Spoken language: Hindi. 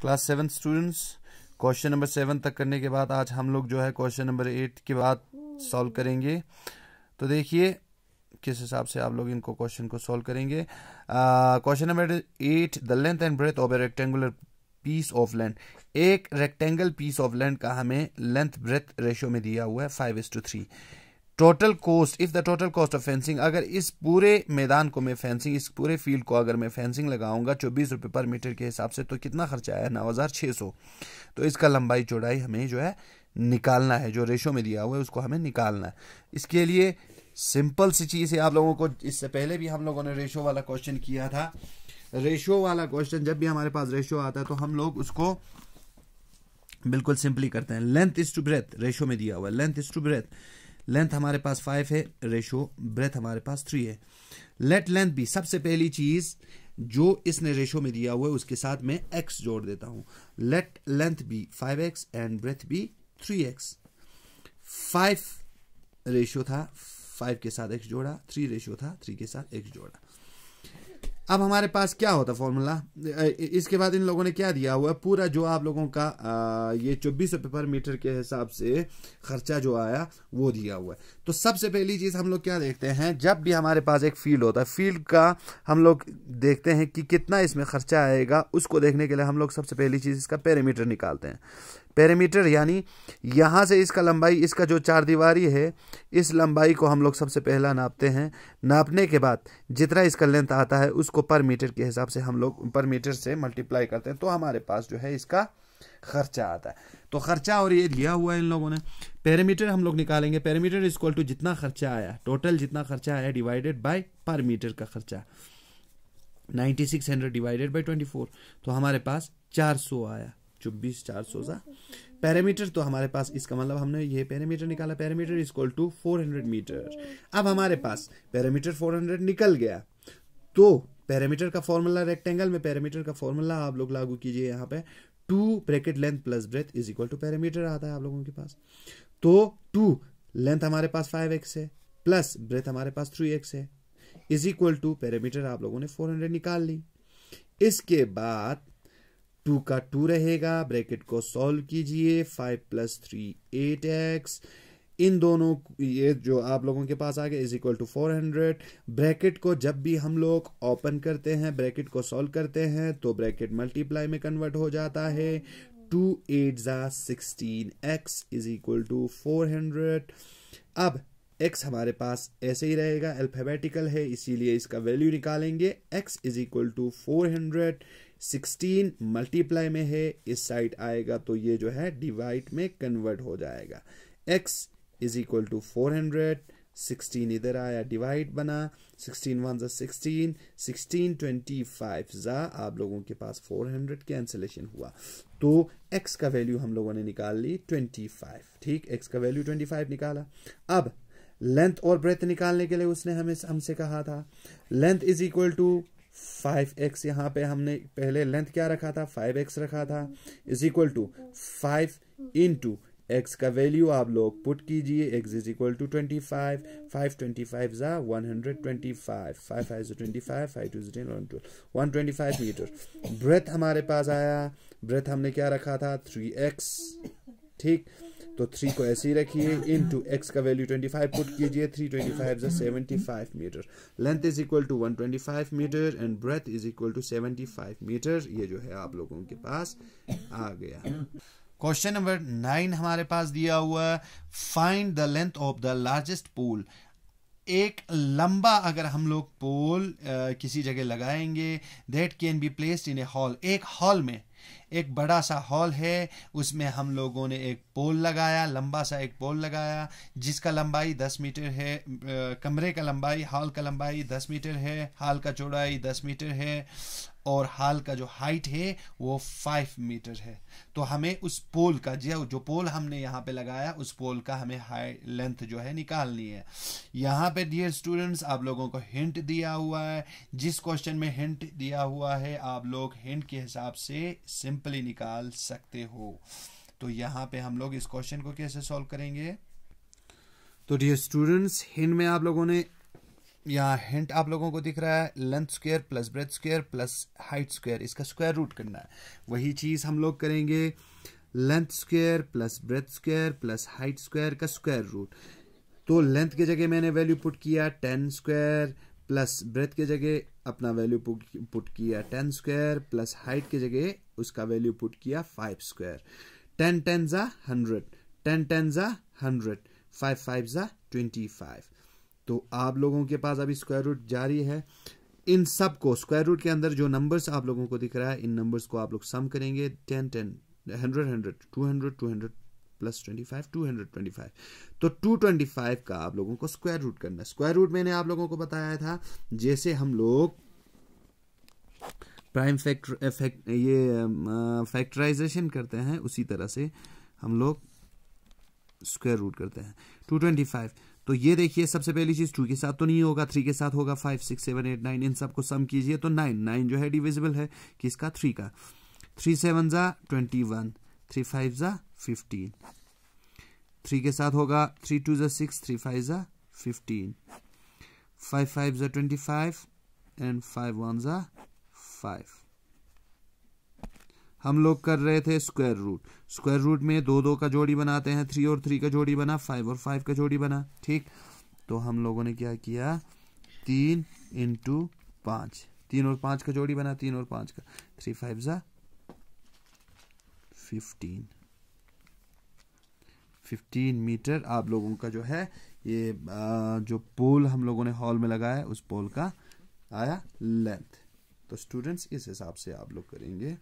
class seven students question number seven तक करने के बाद आज हम लोग जो है क्वेश्चन नंबर एट के बाद सॉल्व करेंगे तो देखिए किस हिसाब से आप लोग इनको क्वेश्चन को सॉल्व करेंगे question number eight the length and breadth of a rectangular piece of land एक रेक्टेंगल पीस ऑफ लैंड का हमें लेंथ ब्रेथ रेशियो में दिया हुआ है five is to three total cost if the total cost of fencing अगर इस पूरे मैदान को मैं फेंसिंग इस पूरे फील्ड को अगर मैं फेंसिंग लगाऊंगा चौबीस रुपये पर मीटर के हिसाब से तो कितना खर्चा आया नौ हज़ार छः सौ तो इसका लंबाई चौड़ाई हमें जो है निकालना है जो रेशो में दिया हुआ है उसको हमें निकालना है इसके लिए सिंपल सी चीज़ है आप लोगों को इससे पहले भी हम लोगों ने रेशो वाला क्वेश्चन किया था रेशो वाला क्वेश्चन जब भी हमारे पास रेशो आता है तो हम लोग उसको बिल्कुल सिंपली करते हैं length is to breadth ratio में दिया हुआ है length is to breadth length हमारे पास फाइव है रेशो ब्रेथ हमारे पास थ्री है लेट लेंथ भी सबसे पहली चीज जो इसने रेशो में दिया हुआ है उसके साथ मैं एक्स जोड़ देता हूं लेट लेंथ भी फाइव एक्स एंड ब्रेथ भी थ्री एक्स फाइव रेशो था फाइव के साथ एक्स जोड़ा थ्री रेशो था थ्री के साथ एक्स जोड़ा अब हमारे पास क्या होता फॉर्मूला इसके बाद इन लोगों ने क्या दिया हुआ पूरा जो आप लोगों का आ, ये चौबीस रुपये पर मीटर के हिसाब से खर्चा जो आया वो दिया हुआ है तो सबसे पहली चीज़ हम लोग क्या देखते हैं जब भी हमारे पास एक फील्ड होता है फील्ड का हम लोग देखते हैं कि कितना इसमें खर्चा आएगा उसको देखने के लिए हम लोग सबसे पहली चीज़ इसका पैरामीटर निकालते हैं पैरामीटर यानी यहाँ से इसका लंबाई इसका जो चार दीवारी है इस लंबाई को हम लोग सबसे पहला नापते हैं नापने के बाद जितना इसका लेंथ आता है उसको पर मीटर के हिसाब से हम लोग पर मीटर से मल्टीप्लाई करते हैं तो हमारे पास जो है इसका खर्चा आता है तो खर्चा और ये लिया हुआ है इन लोगों ने पैरामीटर हम लोग निकालेंगे पैरामीटर इज इक्वल टू जितना खर्चा आया टोटल जितना खर्चा आया डिवाइडेड बाई पर मीटर का खर्चा हंड्रेड डिवाइडेड ट्वेंटी फोर तो हमारे पास सौ आया चौबीस चार सोलह पैरामीटर तो हमारे पास इसका मतलब हमने ये पैरामीटर निकाला parameter is equal to four hundred metre अब हमारे पास पैरामीटर फोर हंड्रेड निकल गया तो पैरामीटर का फॉर्मूला रेक्टेंगल में पैरामीटर का फॉर्मूला आप लोग लागू कीजिए यहाँ पे two bracket length plus breadth is equal to parameter आता है आप लोगों के पास तो टू लेंथ हमारे पास फाइव एक्स है प्लस ब्रेथ हमारे पास थ्री एक्स है इज इक्वल टू पैरामीटर आप लोगों ने फोर हंड्रेड निकाल ली इसके बाद टू का टू रहेगा ब्रैकेट को सॉल्व कीजिए five plus three eight x इन दोनों ये जो आप लोगों के पास आ गया is equal to four hundred bracket को जब भी हम लोग ओपन करते हैं ब्रैकेट को सॉल्व करते हैं तो ब्रैकेट मल्टीप्लाई में कन्वर्ट हो जाता है two eight sixteen sixteen x is equal to four hundred अब एक्स हमारे पास ऐसे ही रहेगा अल्फाबेटिकल है इसीलिए इसका वैल्यू निकालेंगे x is equal to four hundred sixteen multiply में है इस साइड आएगा तो ये जो है डिवाइड में कन्वर्ट हो जाएगा x is equal to four hundred sixteen इधर आया डिवाइड बना सिक्सटीन वन ज़ा सिक्सटीन सिक्सटीन ट्वेंटी फाइव ज़ा आप लोगों के पास फोर हंड्रेड कैंसिलेशन हुआ तो एक्स का वैल्यू हम लोगों ने निकाल ली ट्वेंटी फाइव ठीक एक्स का वैल्यू ट्वेंटी फाइव निकाला अब लेंथ और ब्रेथ निकालने के लिए उसने हमें हमसे कहा था length is equal to five x यहाँ पे हमने पहले लेंथ क्या रखा था फाइव एक्स रखा था is equal to five into x का वैल्यू आप लोग पुट कीजिए x is equal to twenty five five twenty five ज़ा one hundred twenty five five five जो twenty five five two ten one one twenty five metre breadth हमारे पास आया ब्रेथ हमने क्या रखा था थ्री एक्स ठीक तो थ्री को ऐसे ही रखिए इन टू एक्स का वैल्यू ट्वेंटी फाइव पुट कीजिए थ्री ट्वेंटी फाइव जो seventy five metre length is equal to one twenty five metre and breadth is equal to seventy five metre ये जो है आप लोगों के पास आ गया क्वेश्चन नंबर नाइन हमारे पास दिया हुआ है find the length of the largest pool एक लंबा अगर हम लोग पोल किसी जगह लगाएंगे that can be placed in a hall एक हॉल में एक बड़ा सा हॉल है उसमें हम लोगों ने एक पोल लगाया लंबा सा एक पोल लगाया जिसका लंबाई दस मीटर है कमरे का लंबाई हॉल का लंबाई दस मीटर है हॉल का चौड़ाई दस मीटर है और हाल का जो हाइट है वो फाइव मीटर है तो हमें उस पोल का जो जो पोल हमने यहाँ पे लगाया उस पोल का हमें हाई लेंथ जो है निकालनी है यहाँ पे डियर स्टूडेंट्स आप लोगों को हिंट दिया हुआ है जिस क्वेश्चन में हिंट दिया हुआ है आप लोग हिंट के हिसाब से सिम सिंपली निकाल सकते हो तो यहाँ पे हम लोग इस क्वेश्चन को कैसे सॉल्व करेंगे तो डियर स्टूडेंट्स हिंड में आप लोगों ने यहाँ हिंट आप लोगों को दिख रहा है length square plus breadth square plus height square इसका स्क्वायर रूट करना है वही चीज़ हम लोग करेंगे length square plus breadth square plus height square का स्क्वायर रूट तो लेंथ की जगह मैंने वैल्यू पुट किया टेन स्क्वायर प्लस ब्रेथ के जगह अपना वैल्यू पुट किया टेन स्क्वायर प्लस हाइट के जगह उसका वैल्यू पुट किया फाइव स्क्वायर टेन टेन जा हंड्रेड टेन टेन जा हंड्रेड फाइव फाइव जा ट्वेंटी फाइव तो आप लोगों के पास अभी स्क्वायर रूट जारी है इन सब को स्क्वायर रूट के अंदर जो नंबर्स आप लोगों को दिख रहा है इन नंबर्स को आप लोग सम करेंगे ten ten hundred hundred two hundred two hundred plus twenty five two hundred twenty five तो टू ट्वेंटी फाइव का आप लोगों को स्क्वायर रूट करना है स्क्वायर रूट मैंने आप लोगों को बताया था जैसे हम लोग प्राइम फैक्टर फैक्ट ये फैक्टराइजेशन करते हैं उसी तरह से हम लोग स्क्वायर रूट करते हैं टू ट्वेंटी फाइव तो ये देखिए सबसे पहली चीज टू के साथ तो नहीं होगा थ्री के साथ होगा five six seven eight nine इन सबको सम कीजिए तो नाइन नाइन जो है डिविजिबल है किसका थ्री का थ्री सेवन ज़ा ट्वेंटी वन थ्री फाइव ज़ा फिफ्टीन थ्री के साथ होगा थ्री टू ज़ा सिक्स थ्री फाइव जो फिफ्टीन फाइव फाइव ज़ा twenty five and five one ज़ा फाइव हम लोग कर रहे थे स्क्वायर रूट स्क्वायर रूट में दो दो का जोड़ी बनाते हैं थ्री और थ्री का जोड़ी बना फाइव और फाइव का जोड़ी बना ठीक तो हम लोगों ने क्या किया तीन इंटू पाँच तीन और पाँच का जोड़ी बना तीन और पाँच का थ्री फाइव ज़ा फिफ्टीन 15 मीटर आप लोगों का जो है ये जो पोल हम लोगों ने हॉल में लगाया है उस पोल का आया लेंथ तो स्टूडेंट्स इस हिसाब से आप लोग करेंगे